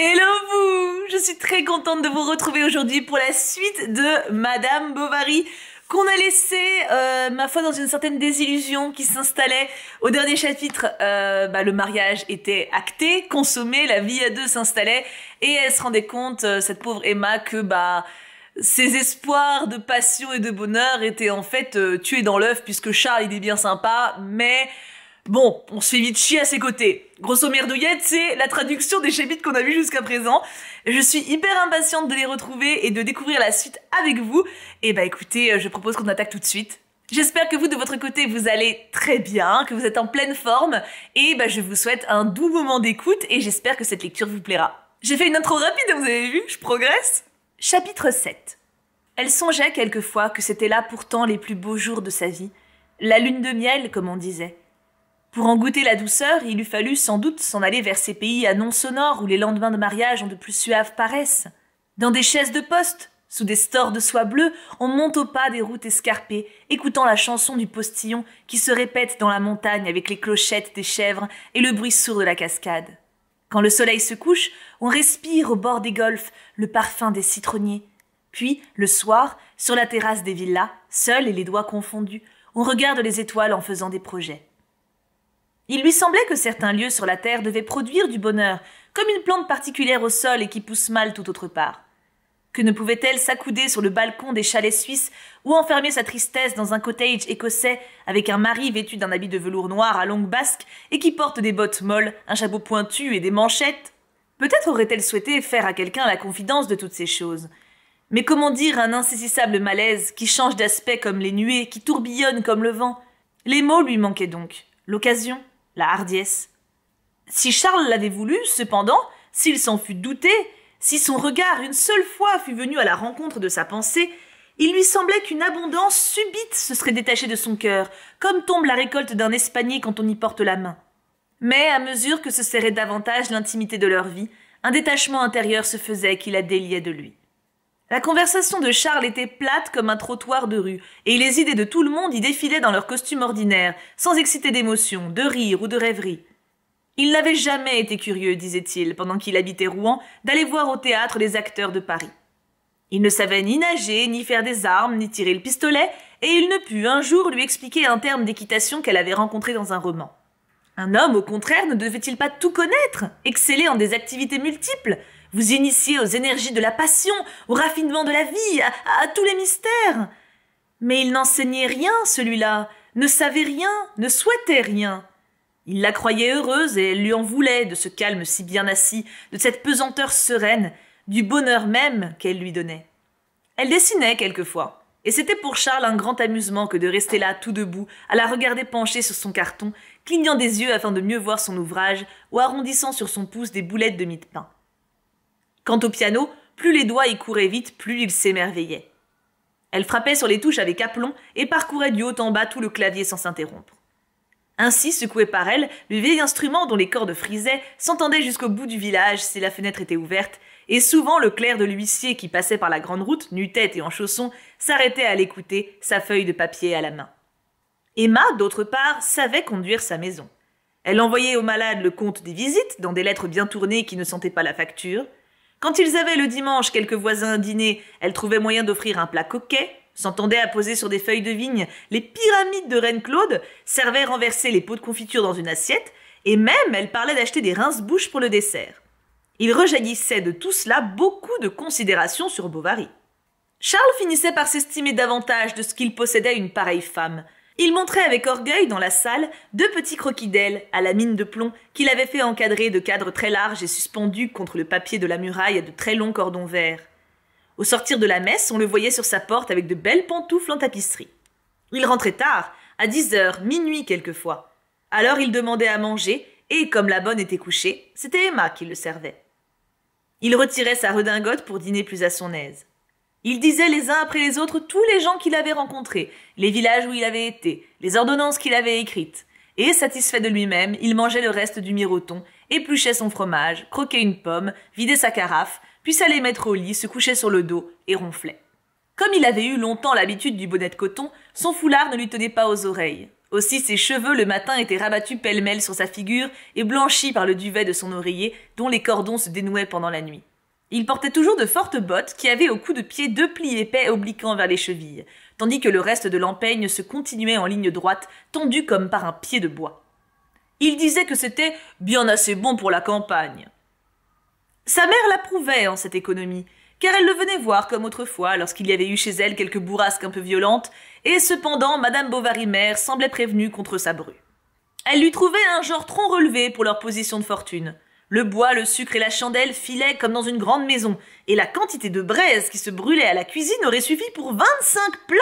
Hello vous Je suis très contente de vous retrouver aujourd'hui pour la suite de Madame Bovary qu'on a laissé, euh, ma foi, dans une certaine désillusion qui s'installait au dernier chapitre. Euh, bah, le mariage était acté, consommé, la vie à deux s'installait, et elle se rendait compte, euh, cette pauvre Emma, que bah ses espoirs de passion et de bonheur étaient en fait tués dans l'œuf, puisque Charles il est bien sympa, mais Bon, on se fait vite chier à ses côtés. Grosso merdouillette, c'est la traduction des chapitres qu'on a vus jusqu'à présent. Je suis hyper impatiente de les retrouver et de découvrir la suite avec vous. Et eh bah ben, écoutez, euh, je propose qu'on attaque tout de suite. J'espère que vous, de votre côté, vous allez très bien, que vous êtes en pleine forme, et bah, je vous souhaite un doux moment d'écoute, et j'espère que cette lecture vous plaira. J'ai fait une intro rapide, vous avez vu, je progresse. Chapitre 7 Elle songeait quelquefois que c'était là pourtant les plus beaux jours de sa vie, la lune de miel, comme on disait. Pour en goûter la douceur, il eût fallu sans doute s'en aller vers ces pays à non sonores où les lendemains de mariage ont de plus suaves paresses. Dans des chaises de poste, sous des stores de soie bleue, on monte au pas des routes escarpées, écoutant la chanson du postillon qui se répète dans la montagne avec les clochettes des chèvres et le bruit sourd de la cascade. Quand le soleil se couche, on respire au bord des golfs le parfum des citronniers. Puis, le soir, sur la terrasse des villas, seuls et les doigts confondus, on regarde les étoiles en faisant des projets. Il lui semblait que certains lieux sur la terre devaient produire du bonheur, comme une plante particulière au sol et qui pousse mal tout autre part. Que ne pouvait-elle s'accouder sur le balcon des chalets suisses ou enfermer sa tristesse dans un cottage écossais avec un mari vêtu d'un habit de velours noir à longue basque et qui porte des bottes molles, un chapeau pointu et des manchettes Peut-être aurait-elle souhaité faire à quelqu'un la confidence de toutes ces choses. Mais comment dire un insaisissable malaise qui change d'aspect comme les nuées, qui tourbillonne comme le vent Les mots lui manquaient donc. L'occasion la hardiesse. Si Charles l'avait voulu, cependant, s'il s'en fût douté, si son regard une seule fois fût venu à la rencontre de sa pensée, il lui semblait qu'une abondance subite se serait détachée de son cœur, comme tombe la récolte d'un espagnier quand on y porte la main. Mais à mesure que se serrait davantage l'intimité de leur vie, un détachement intérieur se faisait qui la déliait de lui. La conversation de Charles était plate comme un trottoir de rue, et les idées de tout le monde y défilaient dans leur costume ordinaire, sans exciter d'émotion, de rire ou de rêverie. Il n'avait jamais été curieux, disait-il, pendant qu'il habitait Rouen, d'aller voir au théâtre les acteurs de Paris. Il ne savait ni nager, ni faire des armes, ni tirer le pistolet, et il ne put un jour lui expliquer un terme d'équitation qu'elle avait rencontré dans un roman. Un homme, au contraire, ne devait-il pas tout connaître, exceller en des activités multiples, vous initiez aux énergies de la passion, au raffinement de la vie, à, tous les mystères. Mais il n'enseignait rien, celui-là, ne savait rien, ne souhaitait rien. Il la croyait heureuse et elle lui en voulait de ce calme si bien assis, de cette pesanteur sereine, du bonheur même qu'elle lui donnait. Elle dessinait quelquefois, et c'était pour Charles un grand amusement que de rester là tout debout, à la regarder penchée sur son carton, clignant des yeux afin de mieux voir son ouvrage, ou arrondissant sur son pouce des boulettes de mie de pain. Quant au piano, plus les doigts y couraient vite, plus il s'émerveillait. Elle frappait sur les touches avec aplomb et parcourait du haut en bas tout le clavier sans s'interrompre. Ainsi, secoué par elle, le vieil instrument dont les cordes frisaient s'entendait jusqu'au bout du village si la fenêtre était ouverte, et souvent le clerc de l'huissier qui passait par la grande route, nu-tête et en chaussons, s'arrêtait à l'écouter, sa feuille de papier à la main. Emma, d'autre part, savait conduire sa maison. Elle envoyait au malade le compte des visites dans des lettres bien tournées qui ne sentaient pas la facture. Quand ils avaient le dimanche quelques voisins à dîner, elle trouvait moyen d'offrir un plat coquet, s'entendait à poser sur des feuilles de vigne les pyramides de Reine Claude, servait renverser les pots de confiture dans une assiette, et même elle parlait d'acheter des rince-bouches pour le dessert. Il rejaillissait de tout cela beaucoup de considération sur Bovary. Charles finissait par s'estimer davantage de ce qu'il possédait une pareille femme, il montrait avec orgueil dans la salle deux petits croquis d'ailes à la mine de plomb qu'il avait fait encadrer de cadres très larges et suspendus contre le papier de la muraille à de très longs cordons verts. Au sortir de la messe, on le voyait sur sa porte avec de belles pantoufles en tapisserie. Il rentrait tard, à dix heures, minuit quelquefois. Alors il demandait à manger, et comme la bonne était couchée, c'était Emma qui le servait. Il retirait sa redingote pour dîner plus à son aise. Il disait les uns après les autres tous les gens qu'il avait rencontrés, les villages où il avait été, les ordonnances qu'il avait écrites. Et, satisfait de lui-même, il mangeait le reste du miroton, épluchait son fromage, croquait une pomme, vidait sa carafe, puis s'allait mettre au lit, se couchait sur le dos et ronflait. Comme il avait eu longtemps l'habitude du bonnet de coton, son foulard ne lui tenait pas aux oreilles. Aussi ses cheveux le matin étaient rabattus pêle-mêle sur sa figure et blanchis par le duvet de son oreiller dont les cordons se dénouaient pendant la nuit. Il portait toujours de fortes bottes qui avaient au cou de pied deux plis épais obliquant vers les chevilles, tandis que le reste de l'empeigne se continuait en ligne droite, tendue comme par un pied de bois. Il disait que c'était bien assez bon pour la campagne. Sa mère l'approuvait en cette économie, car elle le venait voir comme autrefois lorsqu'il y avait eu chez elle quelques bourrasques un peu violentes, et cependant Madame Bovary-Mère semblait prévenue contre sa bru. Elle lui trouvait un genre trop relevé pour leur position de fortune. Le bois, le sucre et la chandelle filaient comme dans une grande maison, et la quantité de braise qui se brûlait à la cuisine aurait suffi pour 25 plats.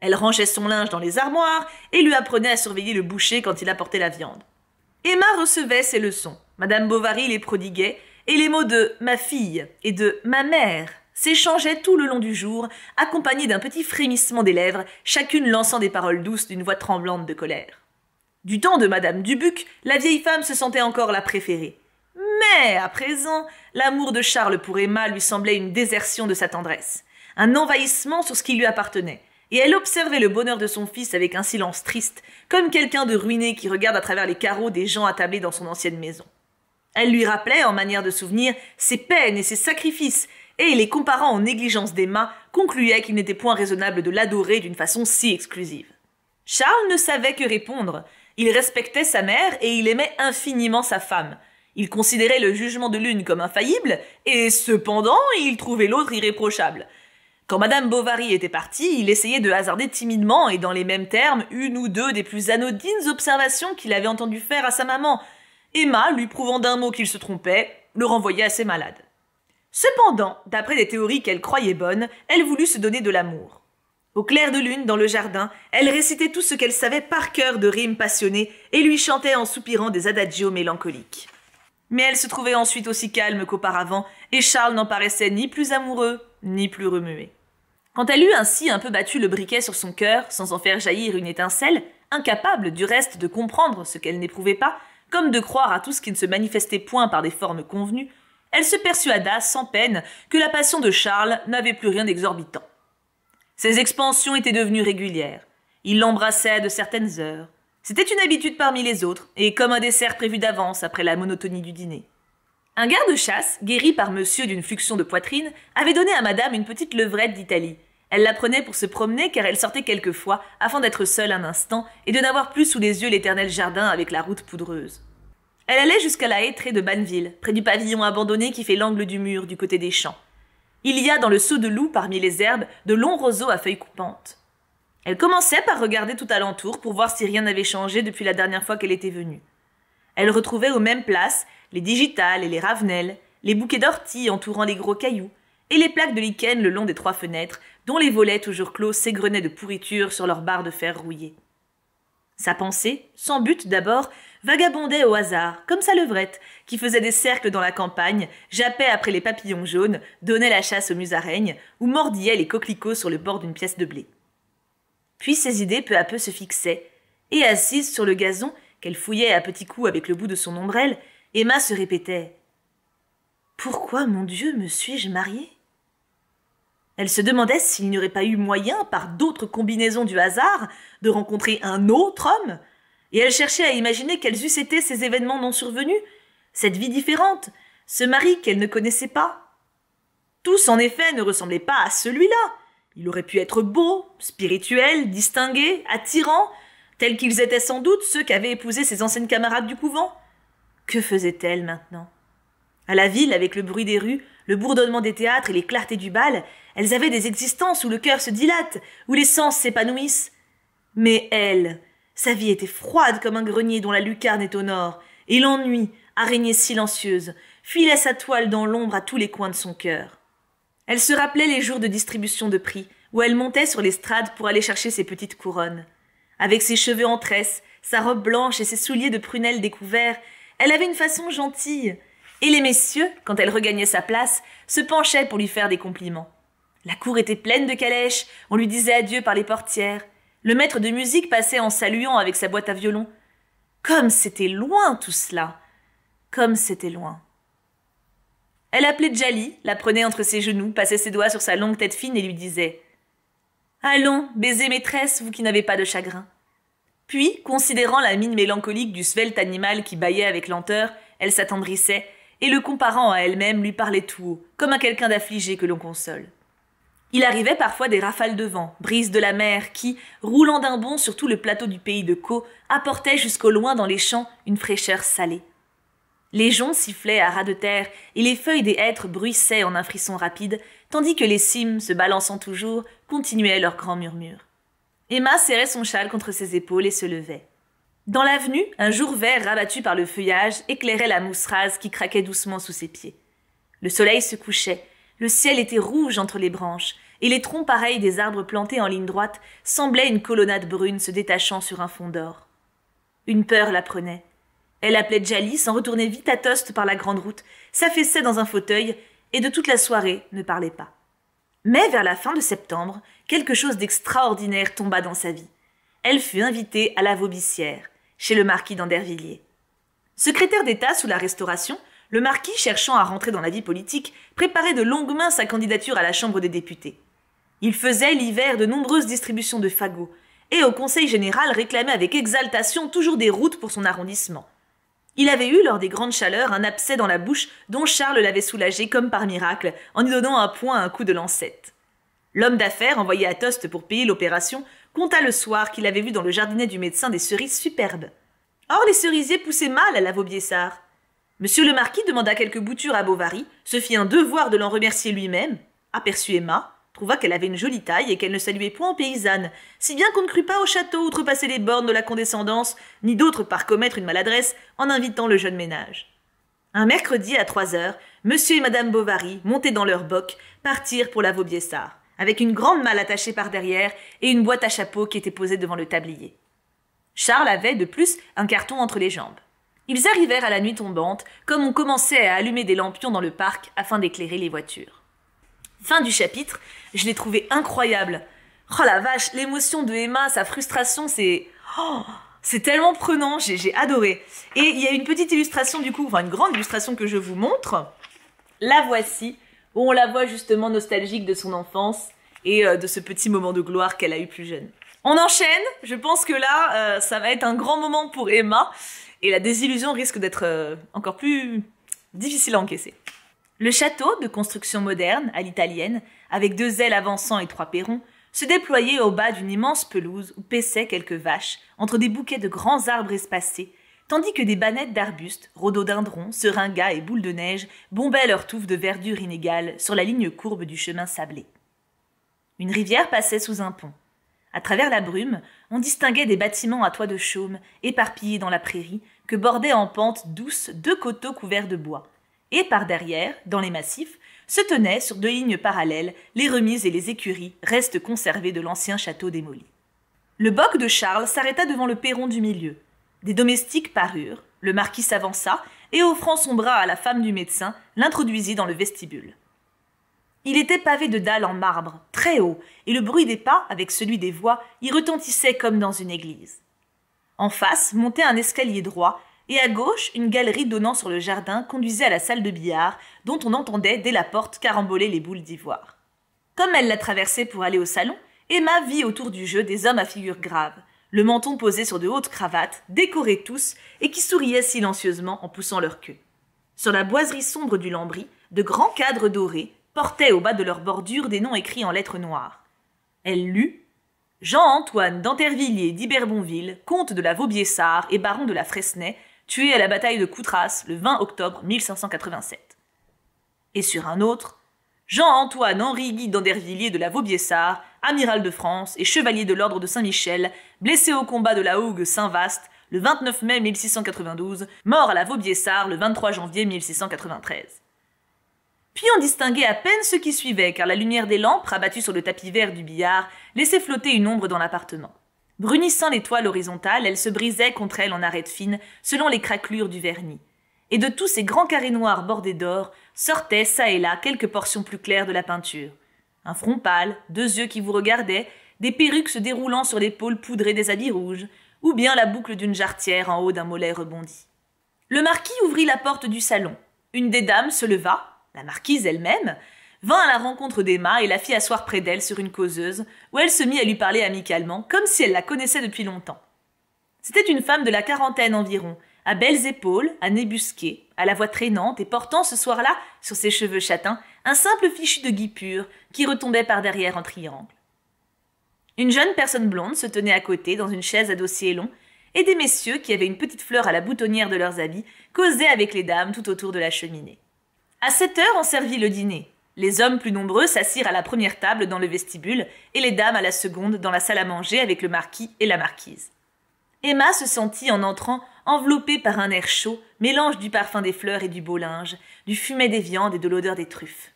Elle rangeait son linge dans les armoires et lui apprenait à surveiller le boucher quand il apportait la viande. Emma recevait ses leçons. Madame Bovary les prodiguait, et les mots de ma fille et de ma mère s'échangeaient tout le long du jour, accompagnés d'un petit frémissement des lèvres, chacune lançant des paroles douces d'une voix tremblante de colère. Du temps de Madame Dubuc, la vieille femme se sentait encore la préférée. Mais à présent, l'amour de Charles pour Emma lui semblait une désertion de sa tendresse, un envahissement sur ce qui lui appartenait, et elle observait le bonheur de son fils avec un silence triste, comme quelqu'un de ruiné qui regarde à travers les carreaux des gens attablés dans son ancienne maison. Elle lui rappelait, en manière de souvenir, ses peines et ses sacrifices, et les comparant aux négligence d'Emma, concluait qu'il n'était point raisonnable de l'adorer d'une façon si exclusive. Charles ne savait que répondre. Il respectait sa mère et il aimait infiniment sa femme, il considérait le jugement de l'une comme infaillible, et cependant il trouvait l'autre irréprochable. Quand Madame Bovary était partie, il essayait de hasarder timidement et dans les mêmes termes une ou deux des plus anodines observations qu'il avait entendu faire à sa maman. Emma, lui prouvant d'un mot qu'il se trompait, le renvoyait à ses malades. Cependant, d'après des théories qu'elle croyait bonnes, elle voulut se donner de l'amour. Au clair de lune, dans le jardin, elle récitait tout ce qu'elle savait par cœur de rimes passionnées et lui chantait en soupirant des adagios mélancoliques. Mais elle se trouvait ensuite aussi calme qu'auparavant, et Charles n'en paraissait ni plus amoureux, ni plus remué. Quand elle eut ainsi un peu battu le briquet sur son cœur, sans en faire jaillir une étincelle, incapable du reste de comprendre ce qu'elle n'éprouvait pas, comme de croire à tout ce qui ne se manifestait point par des formes convenues, elle se persuada sans peine que la passion de Charles n'avait plus rien d'exorbitant. Ses expansions étaient devenues régulières. Il l'embrassait de certaines heures, c'était une habitude parmi les autres, et comme un dessert prévu d'avance après la monotonie du dîner. Un garde-chasse, guéri par monsieur d'une fluxion de poitrine, avait donné à madame une petite levrette d'Italie. Elle la prenait pour se promener car elle sortait quelquefois afin d'être seule un instant et de n'avoir plus sous les yeux l'éternel jardin avec la route poudreuse. Elle allait jusqu'à la hêtrée de Banneville, près du pavillon abandonné qui fait l'angle du mur du côté des champs. Il y a dans le seau de loup parmi les herbes de longs roseaux à feuilles coupantes. Elle commençait par regarder tout alentour pour voir si rien n'avait changé depuis la dernière fois qu'elle était venue. Elle retrouvait aux mêmes places les digitales et les ravenelles, les bouquets d'orties entourant les gros cailloux, et les plaques de lichen le long des trois fenêtres, dont les volets toujours clos s'égrenaient de pourriture sur leurs barres de fer rouillées. Sa pensée, sans but d'abord, vagabondait au hasard, comme sa levrette, qui faisait des cercles dans la campagne, jappait après les papillons jaunes, donnait la chasse aux musaraignes, ou mordillait les coquelicots sur le bord d'une pièce de blé. Puis ses idées peu à peu se fixaient, et assise sur le gazon, qu'elle fouillait à petits coups avec le bout de son ombrelle, Emma se répétait Pourquoi, mon Dieu, me suis-je mariée Elle se demandait s'il n'y aurait pas eu moyen, par d'autres combinaisons du hasard, de rencontrer un autre homme, et elle cherchait à imaginer quels eussent été ces événements non survenus, cette vie différente, ce mari qu'elle ne connaissait pas. Tous, en effet, ne ressemblaient pas à celui-là. Il aurait pu être beau, spirituel, distingué, attirant, tels qu'ils étaient sans doute ceux qu'avaient épousé ses anciennes camarades du couvent. Que faisait-elle maintenant À la ville, avec le bruit des rues, le bourdonnement des théâtres et les clartés du bal, elles avaient des existences où le cœur se dilate, où les sens s'épanouissent. Mais elle, sa vie était froide comme un grenier dont la lucarne est au nord, et l'ennui, araignée silencieuse, filait sa toile dans l'ombre à tous les coins de son cœur. Elle se rappelait les jours de distribution de prix, où elle montait sur l'estrade pour aller chercher ses petites couronnes. Avec ses cheveux en tresse, sa robe blanche et ses souliers de prunelles découverts, elle avait une façon gentille. Et les messieurs, quand elle regagnait sa place, se penchaient pour lui faire des compliments. La cour était pleine de calèches, on lui disait adieu par les portières. Le maître de musique passait en saluant avec sa boîte à violon. Comme c'était loin tout cela. Comme c'était loin. Elle appelait Jali, la prenait entre ses genoux, passait ses doigts sur sa longue tête fine et lui disait Allons, baiser maîtresse, vous qui n'avez pas de chagrin. Puis, considérant la mine mélancolique du svelte animal qui bâillait avec lenteur, elle s'attendrissait, et le comparant à elle-même lui parlait tout haut, comme à quelqu'un d'affligé que l'on console. Il arrivait parfois des rafales de vent, brises de la mer, qui, roulant d'un bond sur tout le plateau du pays de Caux, apportaient jusqu'au loin dans les champs une fraîcheur salée. Les joncs sifflaient à ras de terre, et les feuilles des hêtres bruissaient en un frisson rapide, tandis que les cimes, se balançant toujours, continuaient leur grand murmure. Emma serrait son châle contre ses épaules et se levait. Dans l'avenue, un jour vert rabattu par le feuillage éclairait la mousse rase qui craquait doucement sous ses pieds. Le soleil se couchait, le ciel était rouge entre les branches, et les troncs pareils des arbres plantés en ligne droite semblaient une colonnade brune se détachant sur un fond d'or. Une peur la prenait, elle appelait Jali, en retournait vite à Tostes par la grande route, s'affaissait dans un fauteuil, et de toute la soirée ne parlait pas. Mais vers la fin de septembre, quelque chose d'extraordinaire tomba dans sa vie. Elle fut invitée à la Vaubissière, chez le marquis d'Andervilliers. Secrétaire d'État sous la Restauration, le marquis, cherchant à rentrer dans la vie politique, préparait de longues mains sa candidature à la Chambre des députés. Il faisait l'hiver de nombreuses distributions de fagots, et au Conseil général réclamait avec exaltation toujours des routes pour son arrondissement. Il avait eu, lors des grandes chaleurs, un abcès dans la bouche dont Charles l'avait soulagé comme par miracle, en lui donnant un point à un coup de lancette. L'homme d'affaires, envoyé à Tost pour payer l'opération, conta le soir qu'il avait vu dans le jardinet du médecin des cerises superbes. Or, les cerisiers poussaient mal à la Vaubyessard. Monsieur le marquis demanda quelques boutures à Bovary, se fit un devoir de l'en remercier lui-même, aperçut Emma, trouva qu'elle avait une jolie taille et qu'elle ne saluait point en paysanne, si bien qu'on ne crut pas au château outrepasser les bornes de la condescendance, ni d'autre par commettre une maladresse en invitant le jeune ménage. Un mercredi à trois heures, monsieur et madame Bovary, montés dans leur boc, partirent pour la Vaubiessard, avec une grande malle attachée par derrière et une boîte à chapeau qui était posée devant le tablier. Charles avait, de plus, un carton entre les jambes. Ils arrivèrent à la nuit tombante, comme on commençait à allumer des lampions dans le parc afin d'éclairer les voitures. Fin du chapitre, je l'ai trouvé incroyable. Oh la vache, l'émotion de Emma, sa frustration, c'est... Oh, c'est tellement prenant, j'ai adoré. Et il y a une petite illustration du coup, enfin une grande illustration que je vous montre. La voici, où on la voit justement nostalgique de son enfance et euh, de ce petit moment de gloire qu'elle a eu plus jeune. On enchaîne, je pense que là, euh, ça va être un grand moment pour Emma et la désillusion risque d'être euh, encore plus difficile à encaisser. Le château, de construction moderne, à l'italienne, avec deux ailes avançant et trois perrons, se déployait au bas d'une immense pelouse où paissaient quelques vaches, entre des bouquets de grands arbres espacés, tandis que des bannettes d'arbustes, rhododendrons, seringas et boules de neige bombaient leurs touffes de verdure inégale sur la ligne courbe du chemin sablé. Une rivière passait sous un pont. À travers la brume, on distinguait des bâtiments à toit de chaume, éparpillés dans la prairie, que bordaient en pente douce deux coteaux couverts de bois, et par derrière, dans les massifs, se tenaient sur deux lignes parallèles les remises et les écuries, restes conservés de l'ancien château démoli. Le boc de Charles s'arrêta devant le perron du milieu. Des domestiques parurent, le marquis s'avança et, offrant son bras à la femme du médecin, l'introduisit dans le vestibule. Il était pavé de dalles en marbre, très haut, et le bruit des pas, avec celui des voix, y retentissait comme dans une église. En face montait un escalier droit et à gauche, une galerie donnant sur le jardin conduisait à la salle de billard, dont on entendait dès la porte caramboler les boules d'ivoire. Comme elle la traversait pour aller au salon, Emma vit autour du jeu des hommes à figure grave, le menton posé sur de hautes cravates, décorés tous, et qui souriaient silencieusement en poussant leur queue. Sur la boiserie sombre du lambris, de grands cadres dorés portaient au bas de leur bordure des noms écrits en lettres noires. Elle lut Jean-Antoine d'Antervilliers d'Iberbonville, comte de la Vaubyessard et baron de la Fresnaye, tué à la bataille de Coutras le 20 octobre 1587. Et sur un autre, Jean-Antoine Henri Guy d'Andervilliers de la Vaubyessard, amiral de France et chevalier de l'ordre de Saint-Michel, blessé au combat de la Hougue Saint-Vaast le 29 mai 1692, mort à la Vaubyessard le 23 janvier 1693. Puis on distinguait à peine ce qui suivait, car la lumière des lampes, rabattues sur le tapis vert du billard, laissait flotter une ombre dans l'appartement. Brunissant les toiles horizontales, elles se brisait contre elle en arêtes fines, selon les craquelures du vernis. Et de tous ces grands carrés noirs bordés d'or, sortaient çà et là quelques portions plus claires de la peinture. Un front pâle, deux yeux qui vous regardaient, des perruques se déroulant sur l'épaule poudrée des habits rouges, ou bien la boucle d'une jarretière en haut d'un mollet rebondi. Le marquis ouvrit la porte du salon. Une des dames se leva, la marquise elle-même, vint à la rencontre d'Emma et la fit asseoir près d'elle sur une causeuse, où elle se mit à lui parler amicalement, comme si elle la connaissait depuis longtemps. C'était une femme de la quarantaine environ, à belles épaules, à nez busqué, à la voix traînante et portant ce soir-là, sur ses cheveux châtains, un simple fichu de guipure qui retombait par derrière en triangle. Une jeune personne blonde se tenait à côté dans une chaise à dossier long, et des messieurs, qui avaient une petite fleur à la boutonnière de leurs habits, causaient avec les dames tout autour de la cheminée. À sept heures, on servit le dîner. Les hommes plus nombreux s'assirent à la première table dans le vestibule et les dames à la seconde dans la salle à manger avec le marquis et la marquise. Emma se sentit en entrant enveloppée par un air chaud, mélange du parfum des fleurs et du beau linge, du fumet des viandes et de l'odeur des truffes.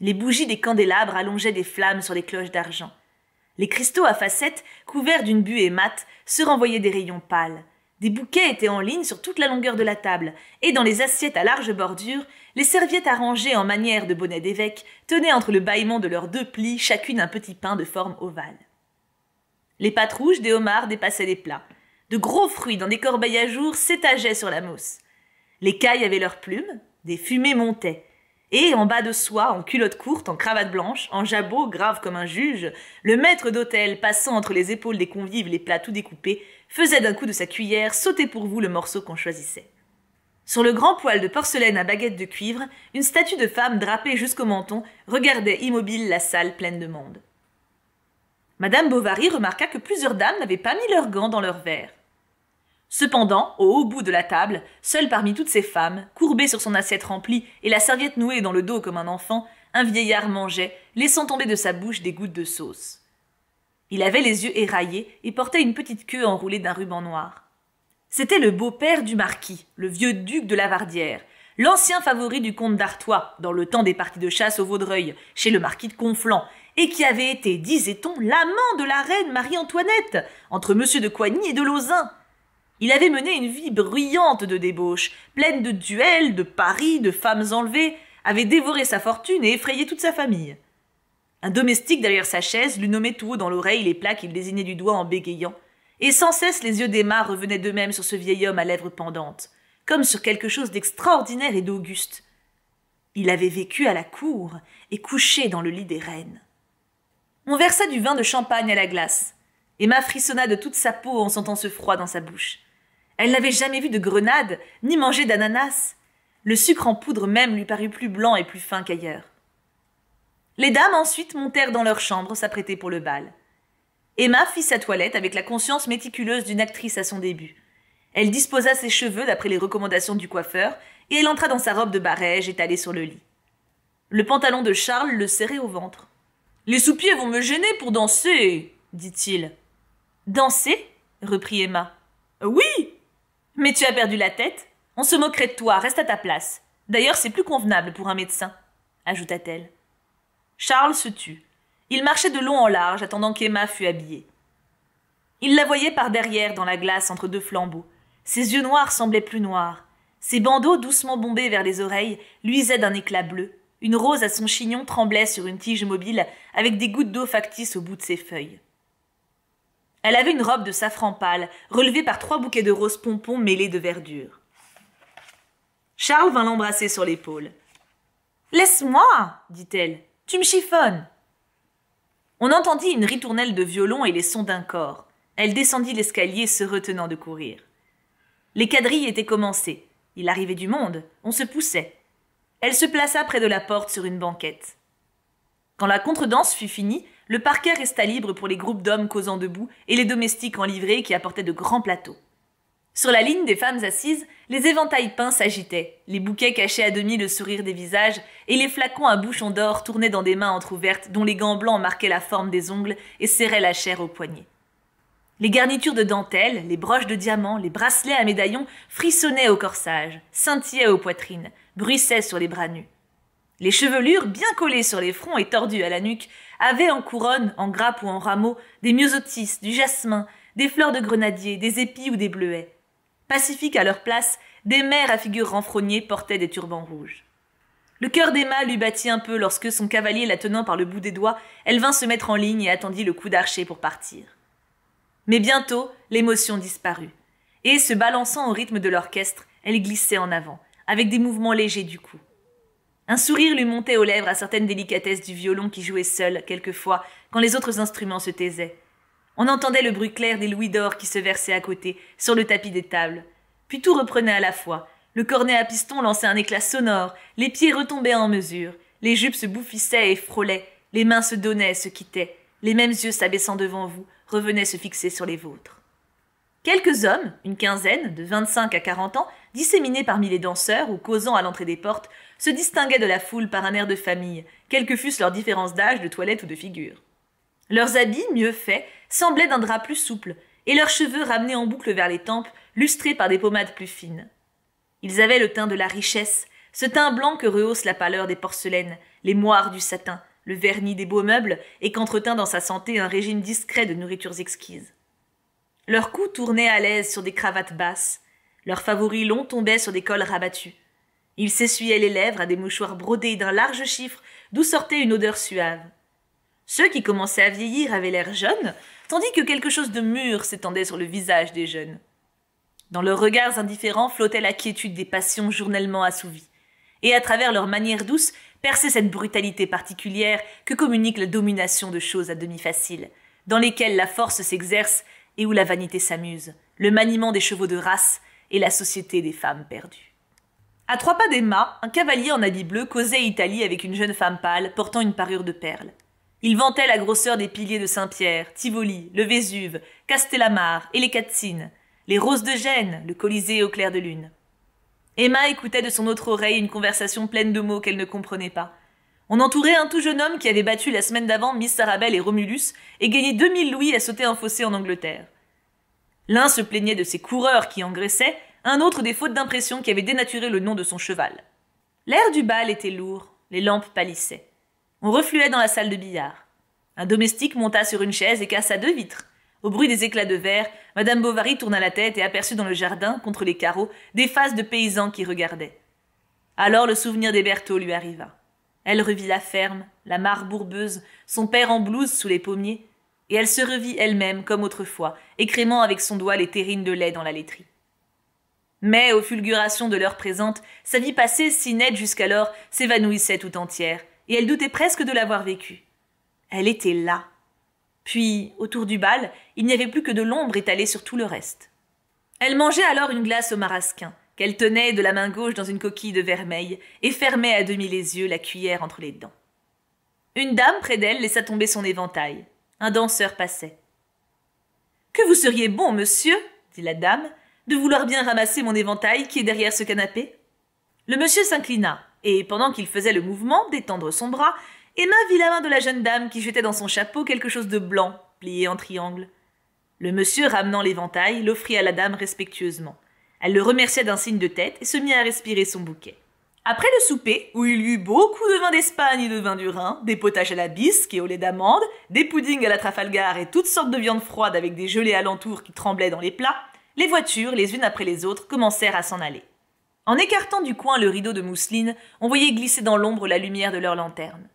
Les bougies des candélabres allongeaient des flammes sur les cloches d'argent. Les cristaux à facettes, couverts d'une buée mate, se renvoyaient des rayons pâles. Des bouquets étaient en ligne sur toute la longueur de la table, et dans les assiettes à large bordure, les serviettes arrangées en manière de bonnet d'évêque tenaient entre le bâillement de leurs deux plis chacune un petit pain de forme ovale. Les pattes rouges des homards dépassaient les plats. De gros fruits dans des corbeilles à jour s'étageaient sur la mousse. Les cailles avaient leurs plumes, des fumées montaient. Et en bas de soie, en culotte courte, en cravate blanche, en jabot grave comme un juge, le maître d'hôtel, passant entre les épaules des convives les plats tout découpés, faisait d'un coup de sa cuillère sauter pour vous le morceau qu'on choisissait. Sur le grand poêle de porcelaine à baguette de cuivre, une statue de femme drapée jusqu'au menton regardait immobile la salle pleine de monde. Madame Bovary remarqua que plusieurs dames n'avaient pas mis leurs gants dans leurs verres. Cependant, au haut bout de la table, seule parmi toutes ces femmes, courbée sur son assiette remplie et la serviette nouée dans le dos comme un enfant, un vieillard mangeait, laissant tomber de sa bouche des gouttes de sauce. Il avait les yeux éraillés et portait une petite queue enroulée d'un ruban noir. C'était le beau-père du marquis, le vieux duc de Lavardière, l'ancien favori du comte d'Artois, dans le temps des parties de chasse au Vaudreuil, chez le marquis de Conflans, et qui avait été, disait-on, l'amant de la reine Marie-Antoinette, entre monsieur de Coigny et de Lauzun. Il avait mené une vie bruyante de débauches, pleine de duels, de paris, de femmes enlevées, avait dévoré sa fortune et effrayé toute sa famille. Un domestique derrière sa chaise lui nommait tout haut dans l'oreille les plats qu'il désignait du doigt en bégayant et sans cesse les yeux d'Emma revenaient d'eux-mêmes sur ce vieil homme à lèvres pendantes, comme sur quelque chose d'extraordinaire et d'auguste. Il avait vécu à la cour et couché dans le lit des reines. On versa du vin de champagne à la glace. Emma frissonna de toute sa peau en sentant ce froid dans sa bouche. Elle n'avait jamais vu de grenade, ni mangé d'ananas. Le sucre en poudre même lui parut plus blanc et plus fin qu'ailleurs. Les dames ensuite montèrent dans leur chambre s'apprêter pour le bal. Emma fit sa toilette avec la conscience méticuleuse d'une actrice à son début. Elle disposa ses cheveux d'après les recommandations du coiffeur, et elle entra dans sa robe de barège étalée sur le lit. Le pantalon de Charles le serrait au ventre. Les soupiers vont me gêner pour danser, dit-il. Danser reprit Emma. Oui Mais tu as perdu la tête On se moquerait de toi, reste à ta place. D'ailleurs, c'est plus convenable pour un médecin, ajouta-t-elle. Charles se tut. Il marchait de long en large, attendant qu'Emma fût habillée. Il la voyait par derrière dans la glace entre deux flambeaux. Ses yeux noirs semblaient plus noirs. Ses bandeaux, doucement bombés vers les oreilles, luisaient d'un éclat bleu. Une rose à son chignon tremblait sur une tige mobile, avec des gouttes d'eau factices au bout de ses feuilles. Elle avait une robe de safran pâle, relevée par trois bouquets de roses pompons mêlés de verdure. Charles vint l'embrasser sur l'épaule. Laisse-moi, dit-elle, tu me chiffonnes. On entendit une ritournelle de violon et les sons d'un corps. Elle descendit l'escalier se retenant de courir. Les quadrilles étaient commencées. Il arrivait du monde, on se poussait. Elle se plaça près de la porte sur une banquette. Quand la contredanse fut finie, le parquet resta libre pour les groupes d'hommes causant debout et les domestiques en livrée qui apportaient de grands plateaux. Sur la ligne des femmes assises, les éventails peints s'agitaient, les bouquets cachaient à demi le sourire des visages, et les flacons à bouchons d'or tournaient dans des mains entr'ouvertes dont les gants blancs marquaient la forme des ongles et serraient la chair au poignet. Les garnitures de dentelles, les broches de diamants, les bracelets à médaillons frissonnaient au corsage, scintillaient aux poitrines, bruissaient sur les bras nus. Les chevelures, bien collées sur les fronts et tordues à la nuque, avaient en couronne, en grappe ou en rameaux, des myosotis, du jasmin, des fleurs de grenadier, des épis ou des bleuets. Pacifiques à leur place, des mères à figure renfrognée portaient des turbans rouges. Le cœur d'Emma lui battit un peu lorsque, son cavalier la tenant par le bout des doigts, elle vint se mettre en ligne et attendit le coup d'archer pour partir. Mais bientôt, l'émotion disparut. Et, se balançant au rythme de l'orchestre, elle glissait en avant, avec des mouvements légers du cou. Un sourire lui montait aux lèvres à certaines délicatesses du violon qui jouait seul, quelquefois, quand les autres instruments se taisaient. On entendait le bruit clair des louis d'or qui se versaient à côté, sur le tapis des tables. Puis tout reprenait à la fois. Le cornet à piston lançait un éclat sonore, les pieds retombaient en mesure, les jupes se bouffissaient et frôlaient, les mains se donnaient, et se quittaient, les mêmes yeux s'abaissant devant vous revenaient se fixer sur les vôtres. Quelques hommes, une quinzaine, de vingt-cinq à quarante ans, disséminés parmi les danseurs ou causant à l'entrée des portes, se distinguaient de la foule par un air de famille, quelles que fussent leurs différences d'âge, de toilette ou de figure. Leurs habits, mieux faits, semblaient d'un drap plus souple, et leurs cheveux ramenés en boucle vers les tempes, lustrés par des pommades plus fines. Ils avaient le teint de la richesse, ce teint blanc que rehausse la pâleur des porcelaines, les moires du satin, le vernis des beaux meubles, et qu'entretint dans sa santé un régime discret de nourritures exquises. Leurs cou tournaient à l'aise sur des cravates basses, leurs favoris longs tombaient sur des cols rabattus. Ils s'essuyaient les lèvres à des mouchoirs brodés d'un large chiffre d'où sortait une odeur suave. Ceux qui commençaient à vieillir avaient l'air jeunes, tandis que quelque chose de mûr s'étendait sur le visage des jeunes. Dans leurs regards indifférents flottait la quiétude des passions journellement assouvies, et à travers leur manière douce perçait cette brutalité particulière que communique la domination de choses à demi faciles, dans lesquelles la force s'exerce et où la vanité s'amuse, le maniement des chevaux de race et la société des femmes perdues. À trois pas d'Emma, un cavalier en habit bleu causait Italie avec une jeune femme pâle portant une parure de perles. Il vantait la grosseur des piliers de Saint-Pierre, Tivoli, le Vésuve, Castellamare et les Catzines, les roses de Gênes, le Colisée au clair de lune. Emma écoutait de son autre oreille une conversation pleine de mots qu'elle ne comprenait pas. On entourait un tout jeune homme qui avait battu la semaine d'avant Miss Arabelle et Romulus et gagné 2000 louis à sauter un fossé en Angleterre. L'un se plaignait de ses coureurs qui engraissaient, un autre des fautes d'impression qui avaient dénaturé le nom de son cheval. L'air du bal était lourd, les lampes pâlissaient. On refluait dans la salle de billard. Un domestique monta sur une chaise et cassa deux vitres. Au bruit des éclats de verre, Madame Bovary tourna la tête et aperçut dans le jardin, contre les carreaux, des faces de paysans qui regardaient. Alors le souvenir des Berthaud lui arriva. Elle revit la ferme, la mare bourbeuse, son père en blouse sous les pommiers, et elle se revit elle-même comme autrefois, écrémant avec son doigt les terrines de lait dans la laiterie. Mais, aux fulgurations de l'heure présente, sa vie passée, si nette jusqu'alors, s'évanouissait tout entière, et elle doutait presque de l'avoir vécue. Elle était là. Puis, autour du bal, il n'y avait plus que de l'ombre étalée sur tout le reste. Elle mangeait alors une glace au marasquin, qu'elle tenait de la main gauche dans une coquille de vermeil, et fermait à demi les yeux, la cuillère entre les dents. Une dame près d'elle laissa tomber son éventail. Un danseur passait. Que vous seriez bon, monsieur, dit la dame, de vouloir bien ramasser mon éventail qui est derrière ce canapé. Le monsieur s'inclina, et pendant qu'il faisait le mouvement d'étendre son bras, Emma vit la main de la jeune dame qui jetait dans son chapeau quelque chose de blanc, plié en triangle. Le monsieur, ramenant l'éventail, l'offrit à la dame respectueusement. Elle le remercia d'un signe de tête et se mit à respirer son bouquet. Après le souper, où il y eut beaucoup de vin d'Espagne et de vin du Rhin, des potages à la bisque et au lait d'amande, des puddings à la Trafalgar et toutes sortes de viandes froides avec des gelées alentours qui tremblaient dans les plats, les voitures, les unes après les autres, commencèrent à s'en aller. En écartant du coin le rideau de mousseline, on voyait glisser dans l'ombre la lumière de leurs lanternes.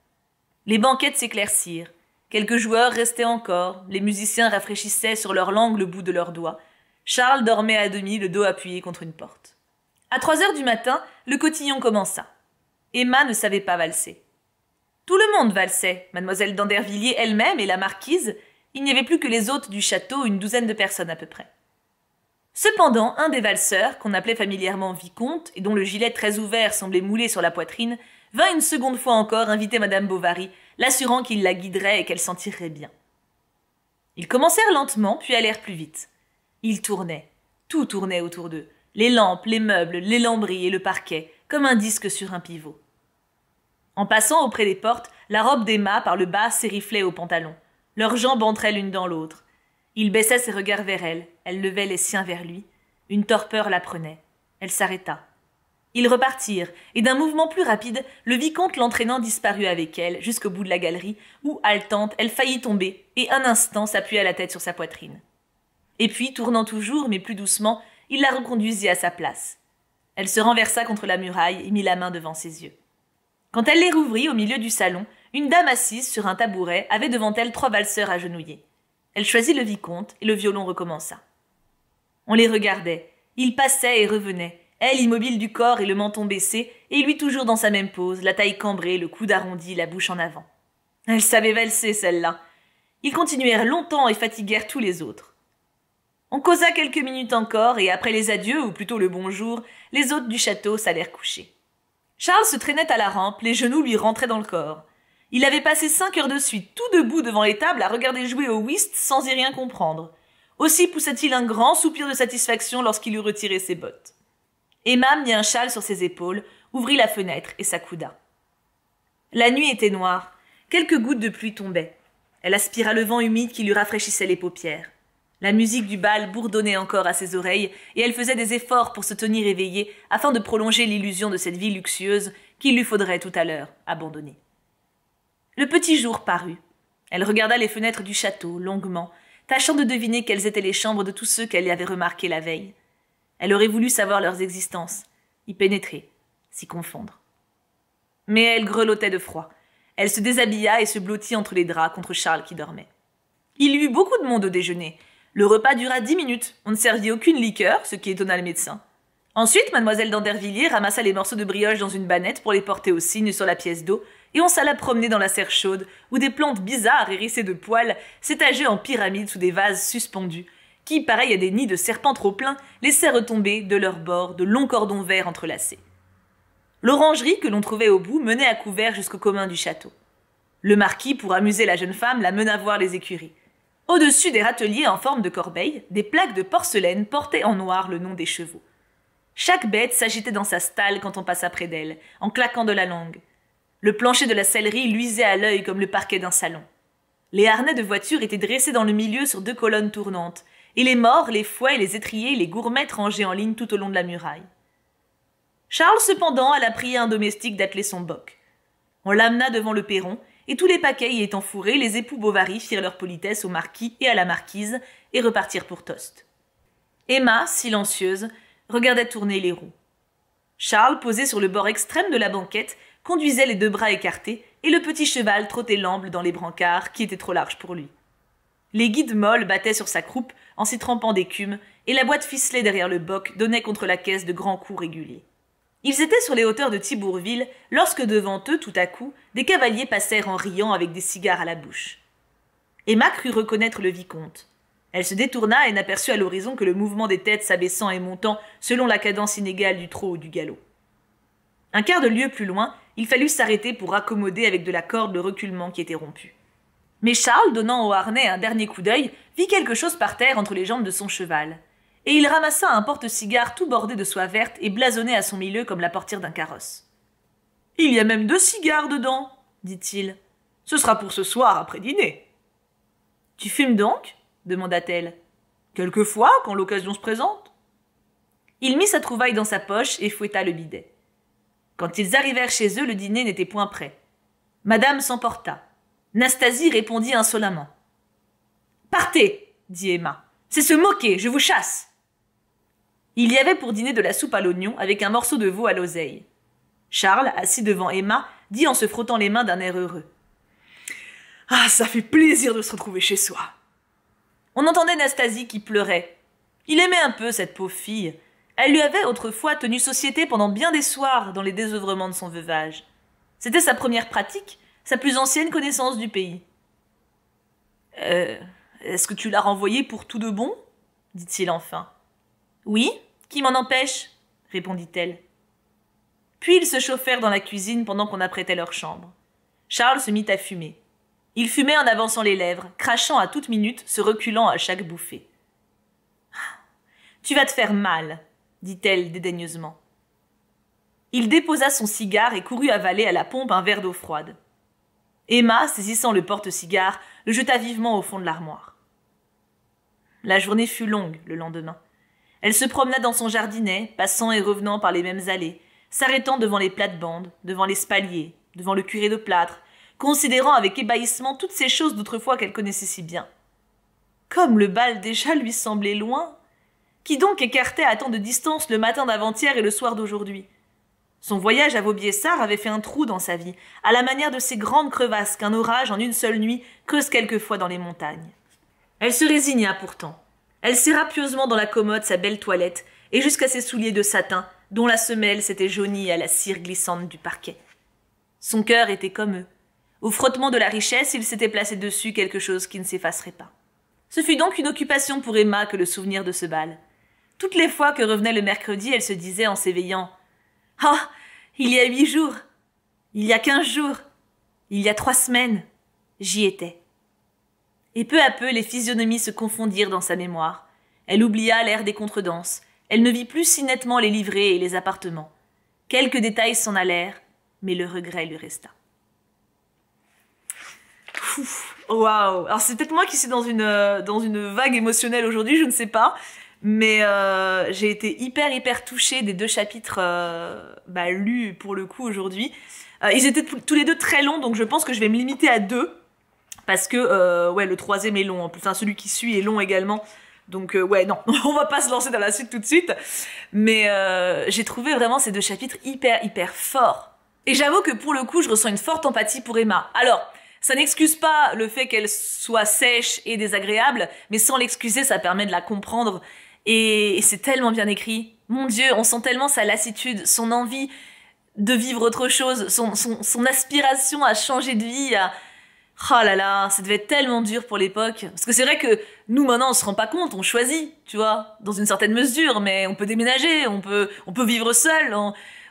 Les banquettes s'éclaircirent. Quelques joueurs restaient encore, les musiciens rafraîchissaient sur leur langue le bout de leurs doigts. Charles dormait à demi, le dos appuyé contre une porte. À trois heures du matin, le cotillon commença. Emma ne savait pas valser. Tout le monde valsait, mademoiselle d'Andervilliers elle-même et la marquise. Il n'y avait plus que les hôtes du château, une douzaine de personnes à peu près. Cependant, un des valseurs, qu'on appelait familièrement vicomte, et dont le gilet très ouvert semblait moulé sur la poitrine, vint une seconde fois encore inviter Madame Bovary, l'assurant qu'il la guiderait et qu'elle s'en tirerait bien. Ils commencèrent lentement, puis allèrent plus vite. Ils tournaient. Tout tournait autour d'eux. Les lampes, les meubles, les lambris et le parquet, comme un disque sur un pivot. En passant auprès des portes, la robe d'Emma par le bas s'ériflait au pantalon. Leurs jambes entraient l'une dans l'autre. Il baissa ses regards vers elle, elle levait les siens vers lui. Une torpeur la prenait. Elle s'arrêta. Ils repartirent, et d'un mouvement plus rapide, le vicomte l'entraînant disparut avec elle jusqu'au bout de la galerie, où, haletante, elle faillit tomber, et un instant s'appuya la tête sur sa poitrine. Et puis, tournant toujours, mais plus doucement, il la reconduisit à sa place. Elle se renversa contre la muraille et mit la main devant ses yeux. Quand elle les rouvrit au milieu du salon, une dame assise sur un tabouret avait devant elle trois valseurs agenouillés. Elle choisit le vicomte et le violon recommença. On les regardait. Ils passaient et revenaient, elle immobile du corps et le menton baissé, et lui toujours dans sa même pose, la taille cambrée, le coude arrondi, la bouche en avant. Elle savait valser, celle-là. Ils continuèrent longtemps et fatiguèrent tous les autres. On causa quelques minutes encore, et après les adieux, ou plutôt le bonjour, les hôtes du château s'allèrent coucher. Charles se traînait à la rampe, les genoux lui rentraient dans le corps. Il avait passé cinq heures de suite, tout debout devant les tables, à regarder jouer au whist sans y rien comprendre. Aussi poussa-t-il un grand soupir de satisfaction lorsqu'il eut retiré ses bottes. Emma mit un châle sur ses épaules, ouvrit la fenêtre et s'accouda. La nuit était noire. Quelques gouttes de pluie tombaient. Elle aspira le vent humide qui lui rafraîchissait les paupières. La musique du bal bourdonnait encore à ses oreilles, et elle faisait des efforts pour se tenir éveillée afin de prolonger l'illusion de cette vie luxueuse qu'il lui faudrait tout à l'heure abandonner. Le petit jour parut. Elle regarda les fenêtres du château longuement, tâchant de deviner quelles étaient les chambres de tous ceux qu'elle y avait remarqués la veille. Elle aurait voulu savoir leurs existences, y pénétrer, s'y confondre. Mais elle grelottait de froid. Elle se déshabilla et se blottit entre les draps contre Charles qui dormait. Il y eut beaucoup de monde au déjeuner. Le repas dura dix minutes. On ne servit aucune liqueur, ce qui étonna le médecin. Ensuite, mademoiselle d'Andervilliers ramassa les morceaux de brioche dans une bannette pour les porter au cygne sur la pièce d'eau, et on s'alla promener dans la serre chaude, où des plantes bizarres hérissées de poils s'étageaient en pyramides sous des vases suspendus, qui, pareils à des nids de serpents trop pleins, laissaient retomber de leurs bords de longs cordons verts entrelacés. L'orangerie que l'on trouvait au bout menait à couvert jusqu'au commun du château. Le marquis, pour amuser la jeune femme, la mena voir les écuries. Au-dessus des râteliers en forme de corbeille, des plaques de porcelaine portaient en noir le nom des chevaux. Chaque bête s'agitait dans sa stalle quand on passa près d'elle, en claquant de la langue. Le plancher de la sellerie luisait à l'œil comme le parquet d'un salon. Les harnais de voiture étaient dressés dans le milieu sur deux colonnes tournantes, et les morts, les fouets, les étriers, les gourmets rangés en ligne tout au long de la muraille. Charles, cependant, alla prier un domestique d'atteler son boc. On l'amena devant le perron, et tous les paquets y étant fourrés, les époux Bovary firent leur politesse au marquis et à la marquise, et repartirent pour Toast. Emma, silencieuse, regardait tourner les roues. Charles, posé sur le bord extrême de la banquette, conduisait les deux bras écartés, et le petit cheval trottait l'amble dans les brancards qui étaient trop larges pour lui. Les guides molles battaient sur sa croupe en s'y trempant d'écume, et la boîte ficelée derrière le boc donnait contre la caisse de grands coups réguliers. Ils étaient sur les hauteurs de Thibourville lorsque devant eux, tout à coup, des cavaliers passèrent en riant avec des cigares à la bouche. Emma crut reconnaître le vicomte. Elle se détourna et n'aperçut à l'horizon que le mouvement des têtes s'abaissant et montant selon la cadence inégale du trot ou du galop. Un quart de lieue plus loin, il fallut s'arrêter pour accommoder avec de la corde le reculement qui était rompu. Mais Charles, donnant au harnais un dernier coup d'œil, vit quelque chose par terre entre les jambes de son cheval. Et il ramassa un porte-cigare tout bordé de soie verte et blasonné à son milieu comme la portière d'un carrosse. Il y a même deux cigares dedans, dit-il. Ce sera pour ce soir après dîner. Tu fumes donc demanda-t-elle. Quelquefois, quand l'occasion se présente. Il mit sa trouvaille dans sa poche et fouetta le bidet. Quand ils arrivèrent chez eux, le dîner n'était point prêt. Madame s'emporta. Nastasie répondit insolemment. Partez, dit Emma. C'est se moquer, je vous chasse. Il y avait pour dîner de la soupe à l'oignon avec un morceau de veau à l'oseille. Charles, assis devant Emma, dit en se frottant les mains d'un air heureux. Ah, ça fait plaisir de se retrouver chez soi. On entendait Nastasie qui pleurait. Il aimait un peu cette pauvre fille, elle lui avait autrefois tenu société pendant bien des soirs dans les désœuvrements de son veuvage. C'était sa première pratique, sa plus ancienne connaissance du pays. Euh, est-ce que tu l'as renvoyée pour tout de bon dit-il enfin. Oui, qui m'en empêche répondit-elle. Puis ils se chauffèrent dans la cuisine pendant qu'on apprêtait leur chambre. Charles se mit à fumer. Il fumait en avançant les lèvres, crachant à toute minute, se reculant à chaque bouffée. Ah, tu vas te faire mal, dit-elle dédaigneusement. Il déposa son cigare et courut avaler à la pompe un verre d'eau froide. Emma, saisissant le porte-cigare, le jeta vivement au fond de l'armoire. La journée fut longue le lendemain. Elle se promena dans son jardinet, passant et revenant par les mêmes allées, s'arrêtant devant les plates-bandes, devant l'espalier, devant le curé de plâtre, considérant avec ébahissement toutes ces choses d'autrefois qu'elle connaissait si bien. Comme le bal déjà lui semblait loin, qui donc écartait à tant de distance le matin d'avant-hier et le soir d'aujourd'hui Son voyage à Vaubyessard avait fait un trou dans sa vie, à la manière de ces grandes crevasses qu'un orage en une seule nuit creuse quelquefois dans les montagnes. Elle se résigna pourtant. Elle serra pieusement dans la commode sa belle toilette et jusqu'à ses souliers de satin, dont la semelle s'était jaunie à la cire glissante du parquet. Son cœur était comme eux. Au frottement de la richesse, il s'était placé dessus quelque chose qui ne s'effacerait pas. Ce fut donc une occupation pour Emma que le souvenir de ce bal. Toutes les fois que revenait le mercredi, elle se disait en s'éveillant Ah Il y a huit jours Il y a quinze jours Il y a trois semaines J'y étais. Et peu à peu, les physionomies se confondirent dans sa mémoire. Elle oublia l'air des contredanses. Elle ne vit plus si nettement les livrées et les appartements. Quelques détails s'en allèrent, mais le regret lui resta. Waouh Alors c'est peut-être moi qui suis dans une, euh, dans une vague émotionnelle aujourd'hui, je ne sais pas. Mais euh, j'ai été hyper, hyper touchée des deux chapitres euh, bah, lus pour le coup aujourd'hui. Euh, ils étaient tous les deux très longs, donc je pense que je vais me limiter à deux. Parce que, ouais, le troisième est long en plus. Enfin, celui qui suit est long également. Donc ouais, non, on va pas se lancer dans la suite tout de suite. Mais j'ai trouvé vraiment ces deux chapitres hyper, hyper forts. Et j'avoue que pour le coup, je ressens une forte empathie pour Emma. Alors, ça n'excuse pas le fait qu'elle soit sèche et désagréable, mais sans l'excuser, ça permet de la comprendre et, c'est tellement bien écrit. Mon Dieu, on sent tellement sa lassitude, son envie de vivre autre chose, son, aspiration à changer de vie, à... Oh là là, ça devait être tellement dur pour l'époque. Parce que c'est vrai que nous maintenant on se rend pas compte, on choisit, tu vois, dans une certaine mesure, mais on peut déménager, on peut, vivre seul,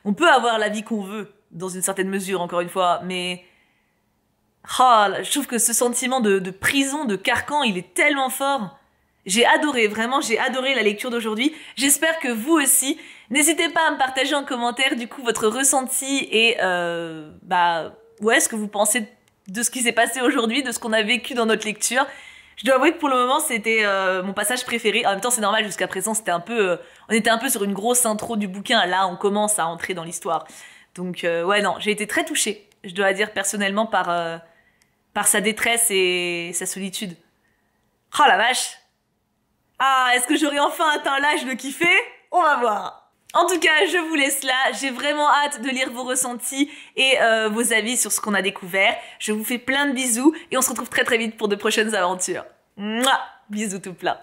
on, peut avoir la vie qu'on veut, dans une certaine mesure encore une fois, mais... Oh, je trouve que ce sentiment de, de prison, de carcan, il est tellement fort. J'ai adoré, vraiment, j'ai adoré la lecture d'aujourd'hui. J'espère que vous aussi. N'hésitez pas à me partager en commentaire du coup votre ressenti et euh, bah ouais, ce que vous pensez de ce qui s'est passé aujourd'hui, de ce qu'on a vécu dans notre lecture. Je dois avouer que pour le moment, c'était euh, mon passage préféré. En même temps, c'est normal, jusqu'à présent, c'était un peu, euh, on était un peu sur une grosse intro du bouquin. Là, on commence à entrer dans l'histoire. Donc euh, ouais, non, j'ai été très touchée. Je dois dire personnellement par par sa détresse et sa solitude. Oh la vache ah, est-ce que j'aurai enfin atteint l'âge de kiffer On va voir. En tout cas, je vous laisse là. J'ai vraiment hâte de lire vos ressentis et euh, vos avis sur ce qu'on a découvert. Je vous fais plein de bisous et on se retrouve très très vite pour de prochaines aventures. Bisous tout plein.